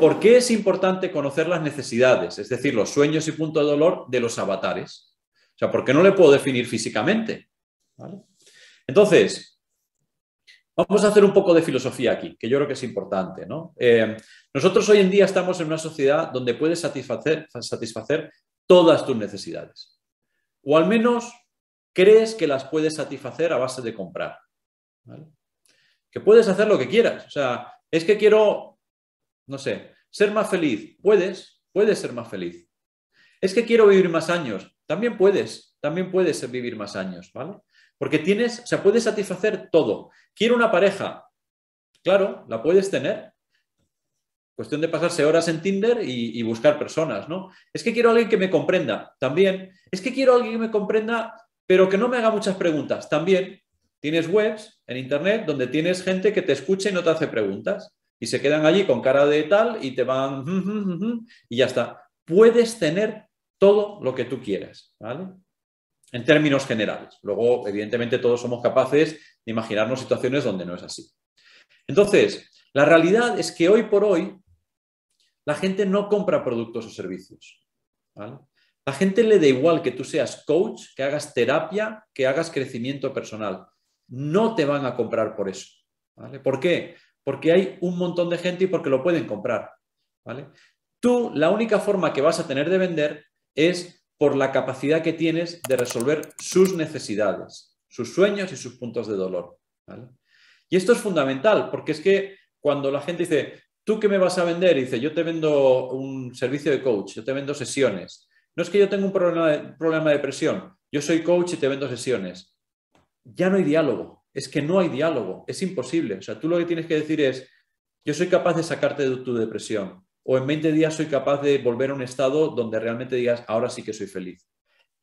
¿Por qué es importante conocer las necesidades, es decir, los sueños y puntos de dolor de los avatares? O sea, ¿por qué no le puedo definir físicamente? Entonces, vamos a hacer un poco de filosofía aquí, que yo creo que es importante. Eh, nosotros hoy en día estamos en una sociedad donde puedes satisfacer, todas tus necesidades. O al menos crees que las puedes satisfacer a base de comprar. Que puedes hacer lo que quieras. O sea, es que quiero, no sé, ser más feliz, puedes, puedes ser más feliz. Es que quiero vivir más años, también puedes, también puedes vivir más años, ¿vale? Porque tienes, o sea, puedes satisfacer todo. Quiero una pareja, claro, la puedes tener. Cuestión de pasarse horas en Tinder y, buscar personas, ¿no? Es que quiero alguien que me comprenda, también. Es que quiero alguien que me comprenda, pero que no me haga muchas preguntas, también. Tienes webs en Internet donde tienes gente que te escucha y no te hace preguntas. Y se quedan allí con cara de tal y te van y ya está. Puedes tener todo lo que tú quieras, ¿vale? En términos generales. Luego, evidentemente, todos somos capaces de imaginarnos situaciones donde no es así. Entonces, la realidad es que hoy por hoy la gente no compra productos o servicios. ¿vale? La gente le da igual que tú seas coach, que hagas terapia, que hagas crecimiento personal. No te van a comprar por eso. ¿vale? ¿Por qué? porque hay un montón de gente y porque lo pueden comprar. ¿vale? Tú, la única forma que vas a tener de vender es por la capacidad que tienes de resolver sus necesidades, sus sueños y sus puntos de dolor. Y esto es fundamental, porque es que cuando la gente dice, ¿tú qué me vas a vender? Y dice, yo te vendo un servicio de coach, yo te vendo sesiones. No es que yo tenga un problema de, problema de depresión, yo soy coach y te vendo sesiones. Ya no hay diálogo es que no hay diálogo, es imposible. O sea, tú lo que tienes que decir es, yo soy capaz de sacarte de tu depresión o en 20 días soy capaz de volver a un estado donde realmente digas, ahora sí que soy feliz.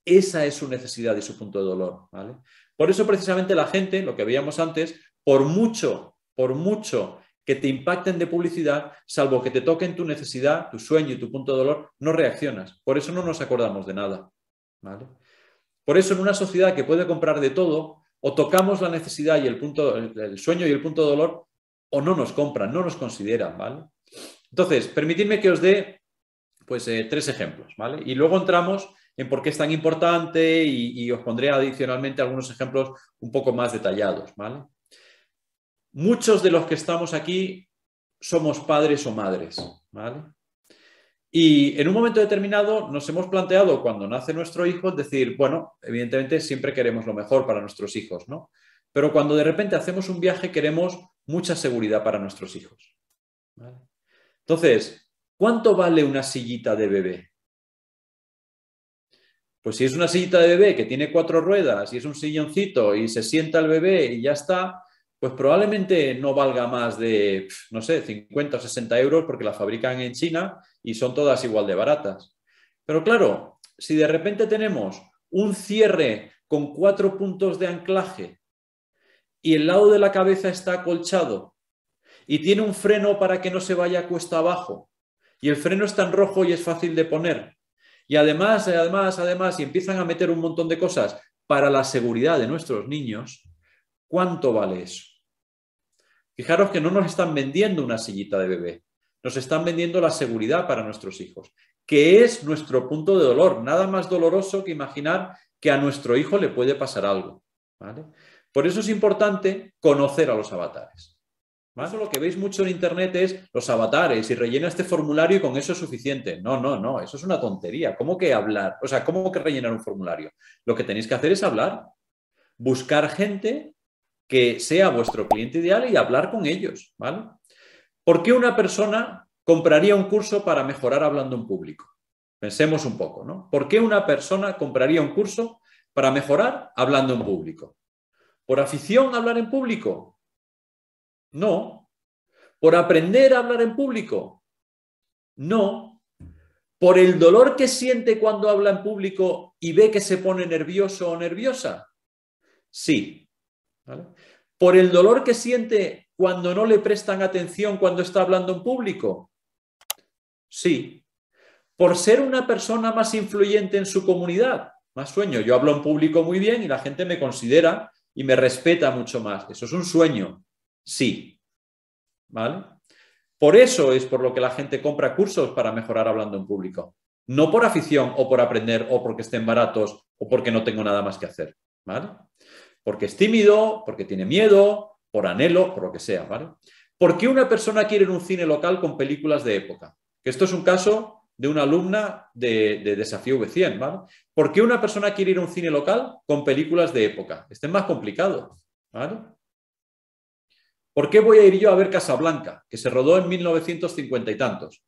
Esa es su necesidad y su punto de dolor. ¿vale? Por eso precisamente la gente, lo que veíamos antes, por mucho, por mucho que te impacten de publicidad, salvo que te toquen tu necesidad, tu sueño y tu punto de dolor, no reaccionas. Por eso no nos acordamos de nada. ¿vale? Por eso en una sociedad que puede comprar de todo, o tocamos la necesidad y el punto, el sueño y el punto de dolor, o no nos compran, no nos consideran, ¿vale? Entonces, permitidme que os dé pues, eh, tres ejemplos, ¿vale? Y luego entramos en por qué es tan importante y, y os pondré adicionalmente algunos ejemplos un poco más detallados, ¿vale? Muchos de los que estamos aquí somos padres o madres, ¿vale? Y en un momento determinado nos hemos planteado cuando nace nuestro hijo decir, bueno, evidentemente siempre queremos lo mejor para nuestros hijos, ¿no? Pero cuando de repente hacemos un viaje queremos mucha seguridad para nuestros hijos. Entonces, ¿cuánto vale una sillita de bebé? Pues si es una sillita de bebé que tiene cuatro ruedas y es un silloncito y se sienta el bebé y ya está, pues probablemente no valga más de, no sé, 50 o 60 euros porque la fabrican en China y son todas igual de baratas. Pero claro, si de repente tenemos un cierre con cuatro puntos de anclaje y el lado de la cabeza está acolchado y tiene un freno para que no se vaya cuesta abajo y el freno es tan rojo y es fácil de poner y además, además, además, y empiezan a meter un montón de cosas para la seguridad de nuestros niños, ¿cuánto vale eso? Fijaros que no nos están vendiendo una sillita de bebé, nos están vendiendo la seguridad para nuestros hijos, que es nuestro punto de dolor. Nada más doloroso que imaginar que a nuestro hijo le puede pasar algo. ¿vale? Por eso es importante conocer a los avatares. Más lo que veis mucho en internet es los avatares y rellena este formulario y con eso es suficiente. No, no, no, eso es una tontería. ¿Cómo que hablar? O sea, ¿cómo que rellenar un formulario? Lo que tenéis que hacer es hablar, buscar gente que sea vuestro cliente ideal y hablar con ellos, ¿vale? ¿Por qué una persona compraría un curso para mejorar hablando en público? Pensemos un poco, ¿no? ¿Por qué una persona compraría un curso para mejorar hablando en público? ¿Por afición a hablar en público? No. ¿Por aprender a hablar en público? No. ¿Por el dolor que siente cuando habla en público y ve que se pone nervioso o nerviosa? Sí. ¿Por el dolor que siente cuando no le prestan atención cuando está hablando en público? Sí. Por ser una persona más influyente en su comunidad, más sueño. Yo hablo en público muy bien y la gente me considera y me respeta mucho más. Eso es un sueño. Sí. ¿Vale? Por eso es por lo que la gente compra cursos para mejorar hablando en público. No por afición o por aprender o porque estén baratos o porque no tengo nada más que hacer. ¿Vale? Porque es tímido, porque tiene miedo, por anhelo, por lo que sea, ¿vale? ¿Por qué una persona quiere ir a un cine local con películas de época? Que esto es un caso de una alumna de, Desafío V100, ¿vale? ¿Por qué una persona quiere ir a un cine local con películas de época? Este es más complicado, ¿vale? ¿Por qué voy a ir yo a ver Casablanca, que se rodó en 1950 y tantos?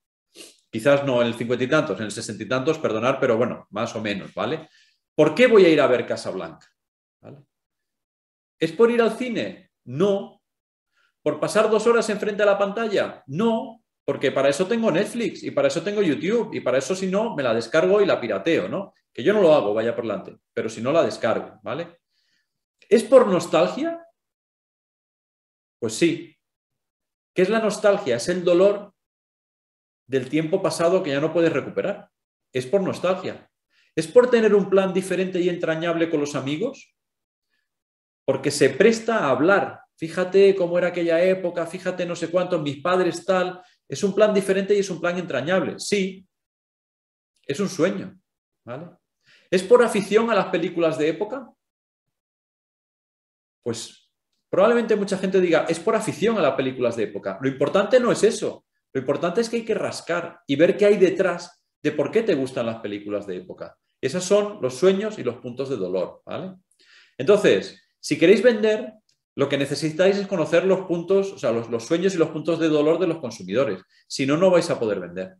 Quizás no en el 50 y tantos, en el 60 y tantos, perdonar, pero bueno, más o menos, ¿vale? ¿Por qué voy a ir a ver Casablanca? ¿Vale? ¿Es por ir al cine? No. ¿Por pasar dos horas enfrente a la pantalla? No, porque para eso tengo Netflix y para eso tengo YouTube y para eso si no me la descargo y la pirateo, ¿no? Que yo no lo hago, vaya por delante, pero si no la descargo, ¿vale? ¿Es por nostalgia? Pues sí. ¿Qué es la nostalgia? Es el dolor del tiempo pasado que ya no puedes recuperar. Es por nostalgia. ¿Es por tener un plan diferente y entrañable con los amigos? porque se presta a hablar. Fíjate cómo era aquella época, fíjate no sé cuántos, mis padres tal. Es un plan diferente y es un plan entrañable. Sí, es un sueño. ¿vale? ¿Es por afición a las películas de época? Pues probablemente mucha gente diga, es por afición a las películas de época. Lo importante no es eso. Lo importante es que hay que rascar y ver qué hay detrás de por qué te gustan las películas de época. Esos son los sueños y los puntos de dolor, ¿vale? Entonces, si queréis vender, lo que necesitáis es conocer los puntos, o sea, los, los sueños y los puntos de dolor de los consumidores. Si no, no vais a poder vender.